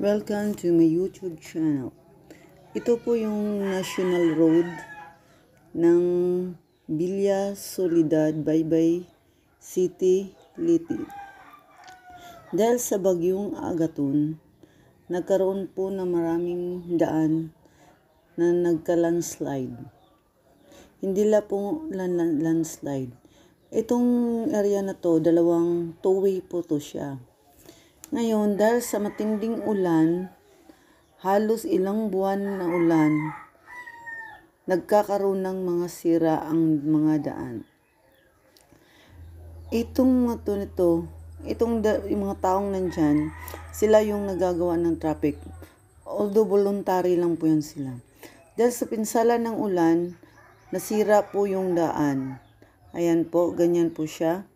Welcome to my YouTube channel. Ito po yung National Road ng Villa Solidad, Baybay City, Liti. Dahil sa bagyong Agaton, nagkaroon po na maraming daan na nagka-landslide. Hindi la po landslide. Itong area na to, dalawang two-way po to siya ngayon, dahil sa matinding ulan, halos ilang buwan na ulan, nagkakaroon ng mga sira ang mga daan. Itong mga nito, itong da, yung mga taong nandyan, sila yung nagagawa ng traffic. Although voluntary lang po yun sila. Dahil sa pinsala ng ulan, nasira po yung daan. Ayan po, ganyan po siya.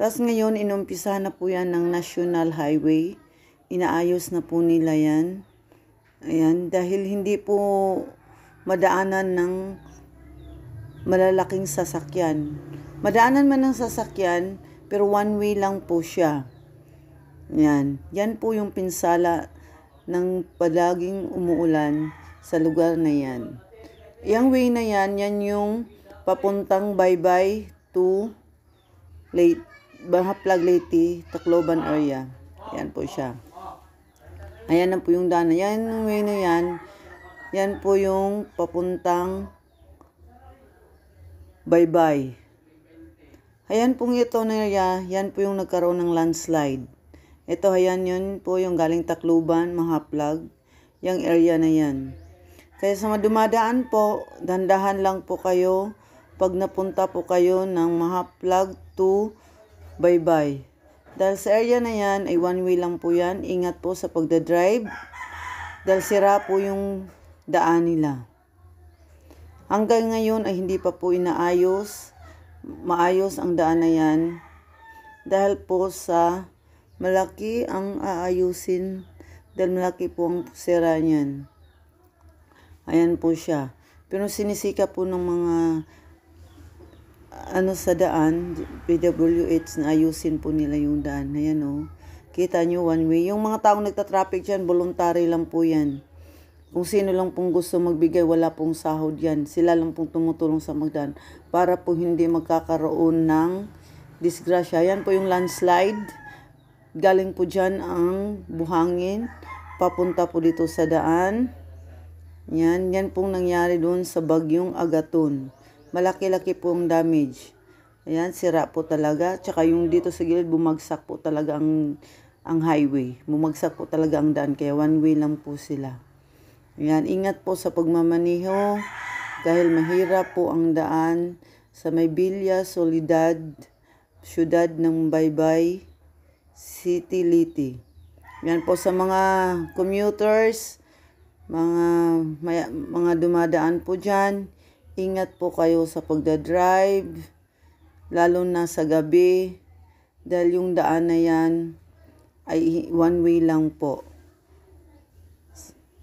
Tapos ngayon, inumpisa na po yan ng National Highway. Inaayos na po nila yan. Ayan, dahil hindi po madaanan ng malalaking sasakyan. Madaanan man ng sasakyan, pero one way lang po siya. Yan. Yan po yung pinsala ng palaging umuulan sa lugar na yan. Yung way na yan, yan yung papuntang Baybay to Late Bangaplag Leyte, Tacloban area. Yan po siya. Ayan na po yung daan. Yan yung way na yan. Yan po yung papuntang bye-bye. Ayan pong ito na area. Yan po yung nagkaroon ng landslide. Ito, ayan yun po yung galing Tacloban, Mahaplag. Yung area na yan. Kaya sa dumadaan po, dandahan lang po kayo pag napunta po kayo ng Mahaplag to bye bye. Dahil sa area na yan ay one way lang po yan. Ingat po sa pagdadrive dahil sira po yung daan nila. Hanggang ngayon ay hindi pa po inaayos, maayos ang daan na yan dahil po sa malaki ang aayusin dahil malaki po ang sira niyan. Ayan po siya. Pero sinisika po ng mga ano sa daan, PWH na ayusin po nila yung daan. Ayan o. Oh. Kita nyo, one way. Yung mga taong nagtatraffic dyan, voluntary lang po yan. Kung sino lang pong gusto magbigay, wala pong sahod yan. Sila lang pong tumutulong sa magdaan para po hindi magkakaroon ng disgrasya. Yan po yung landslide. Galing po dyan ang buhangin. Papunta po dito sa daan. Yan, yan pong nangyari doon sa bagyong Agaton malaki-laki pong damage. Ayan, sira po talaga. Tsaka yung dito sa gilid, bumagsak po talaga ang, ang highway. Bumagsak po talaga ang daan. Kaya one way lang po sila. Ayan, ingat po sa pagmamaniho. Dahil mahirap po ang daan sa Maybilla, Solidad, siyudad ng Baybay, City Liti. Yan po sa mga commuters, mga, maya, mga dumadaan po dyan. Ingat po kayo sa pagdadrive, lalo na sa gabi, dahil yung daan na yan ay one way lang po.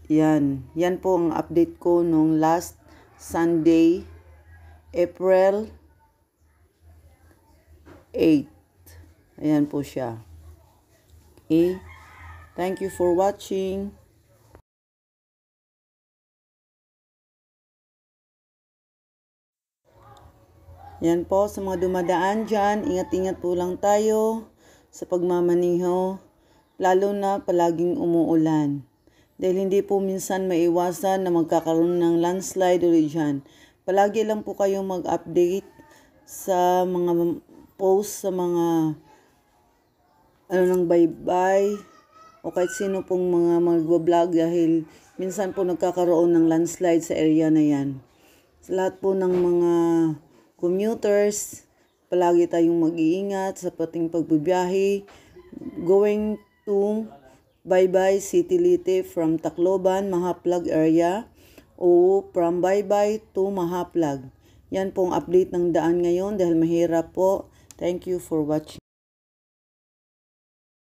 Yan. Yan po ang update ko nung last Sunday, April 8. Ayan po siya. Okay. Thank you for watching. Yan po, sa mga dumadaan dyan, ingat-ingat po lang tayo sa pagmamaniho, lalo na palaging umuulan. Dahil hindi po minsan maiwasan na magkakaroon ng landslide ulit dyan. Palagi lang po kayong mag-update sa mga post, sa mga ano nang bye-bye, o kahit sino pong mga magbablog dahil minsan po nagkakaroon ng landslide sa area na yan. Sa lahat po ng mga commuters, palagi tayong mag-iingat sa pating pagbibiyahe, going to Baybay City Lite from Tacloban, Mahaplag area o from Baybay to Mahaplag. Yan pong update ng daan ngayon dahil mahirap po. Thank you for watching.